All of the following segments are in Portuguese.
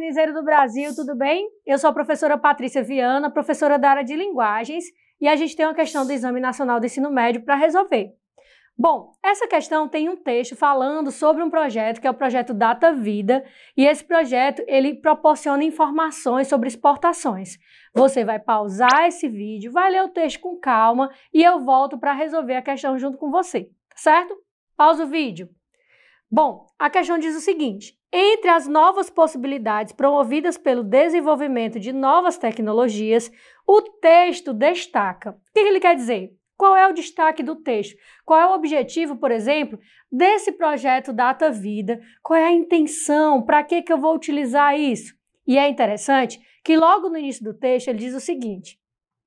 carnizeiro do Brasil, tudo bem? Eu sou a professora Patrícia Viana, professora da área de linguagens, e a gente tem uma questão do Exame Nacional do Ensino Médio para resolver. Bom, essa questão tem um texto falando sobre um projeto que é o projeto Data Vida, e esse projeto ele proporciona informações sobre exportações. Você vai pausar esse vídeo, vai ler o texto com calma e eu volto para resolver a questão junto com você, tá certo? Pausa o vídeo. Bom, a questão diz o seguinte: entre as novas possibilidades promovidas pelo desenvolvimento de novas tecnologias, o texto destaca. O que ele quer dizer? Qual é o destaque do texto? Qual é o objetivo, por exemplo, desse projeto Data Vida? Qual é a intenção? Para que, que eu vou utilizar isso? E é interessante que logo no início do texto ele diz o seguinte: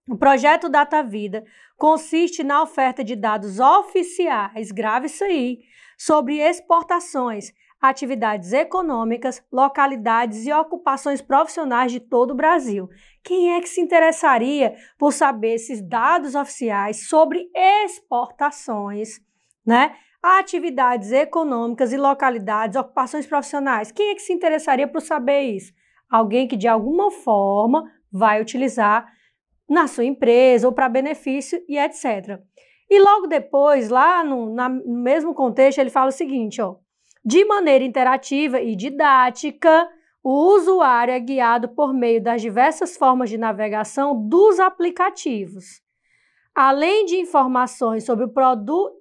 o projeto Data Vida consiste na oferta de dados oficiais, grave isso aí, sobre exportações, atividades econômicas, localidades e ocupações profissionais de todo o Brasil. Quem é que se interessaria por saber esses dados oficiais sobre exportações, né? Atividades econômicas e localidades, ocupações profissionais. Quem é que se interessaria por saber isso? Alguém que de alguma forma vai utilizar na sua empresa ou para benefício e etc. E logo depois, lá no, na, no mesmo contexto, ele fala o seguinte, ó. De maneira interativa e didática, o usuário é guiado por meio das diversas formas de navegação dos aplicativos. Além de informações sobre,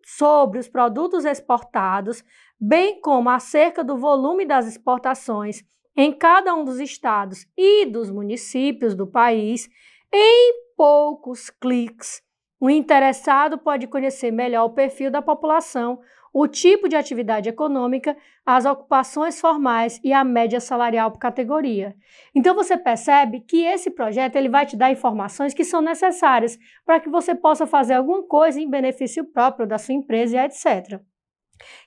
sobre, os produtos exportados, bem como acerca do volume das exportações em cada um dos estados e dos municípios do país, em poucos cliques, o interessado pode conhecer melhor o perfil da população, o tipo de atividade econômica, as ocupações formais e a média salarial por categoria. Então você percebe que esse projeto ele vai te dar informações que são necessárias para que você possa fazer alguma coisa em benefício próprio da sua empresa, etc.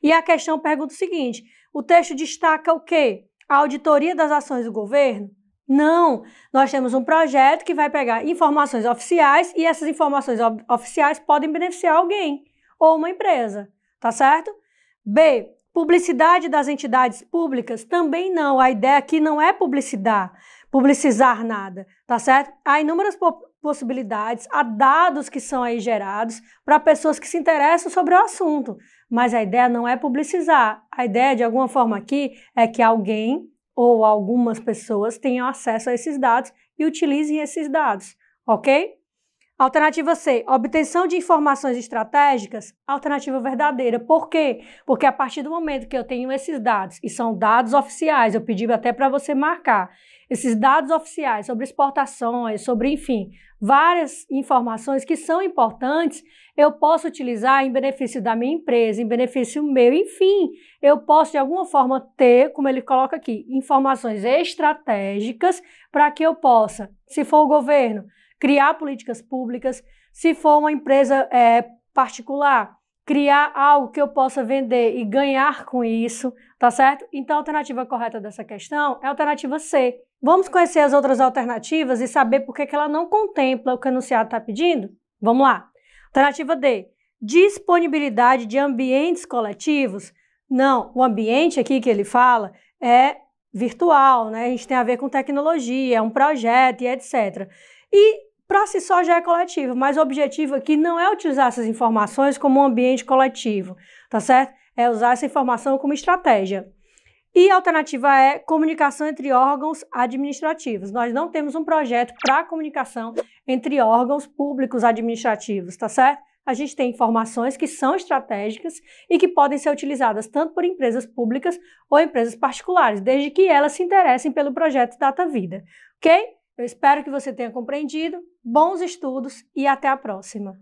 E a questão pergunta o seguinte: o texto destaca o quê? A auditoria das ações do governo? Não, nós temos um projeto que vai pegar informações oficiais e essas informações oficiais podem beneficiar alguém ou uma empresa, tá certo? B, publicidade das entidades públicas também não. A ideia aqui não é publicidade, publicizar nada, tá certo? Há inúmeras possibilidades, há dados que são aí gerados para pessoas que se interessam sobre o assunto, mas a ideia não é publicizar. A ideia de alguma forma aqui é que alguém ou algumas pessoas tenham acesso a esses dados e utilizem esses dados, ok? Alternativa C, obtenção de informações estratégicas, alternativa verdadeira. Por quê? Porque a partir do momento que eu tenho esses dados, e são dados oficiais, eu pedi até para você marcar, esses dados oficiais sobre exportações, sobre, enfim, várias informações que são importantes, eu posso utilizar em benefício da minha empresa, em benefício meu, enfim, eu posso de alguma forma ter, como ele coloca aqui, informações estratégicas para que eu possa, se for o governo, criar políticas públicas. Se for uma empresa é, particular, criar algo que eu possa vender e ganhar com isso, tá certo? Então, a alternativa correta dessa questão é a alternativa C. Vamos conhecer as outras alternativas e saber por que, que ela não contempla o que o anunciado está pedindo? Vamos lá. Alternativa D. Disponibilidade de ambientes coletivos. Não, o ambiente aqui que ele fala é virtual, né? A gente tem a ver com tecnologia, é um projeto e etc. E para si só já é coletivo, mas o objetivo aqui não é utilizar essas informações como um ambiente coletivo, tá certo? É usar essa informação como estratégia. E a alternativa é comunicação entre órgãos administrativos. Nós não temos um projeto para comunicação entre órgãos públicos administrativos, tá certo? A gente tem informações que são estratégicas e que podem ser utilizadas tanto por empresas públicas ou empresas particulares, desde que elas se interessem pelo projeto Data Vida, ok? Eu espero que você tenha compreendido bons estudos e até a próxima!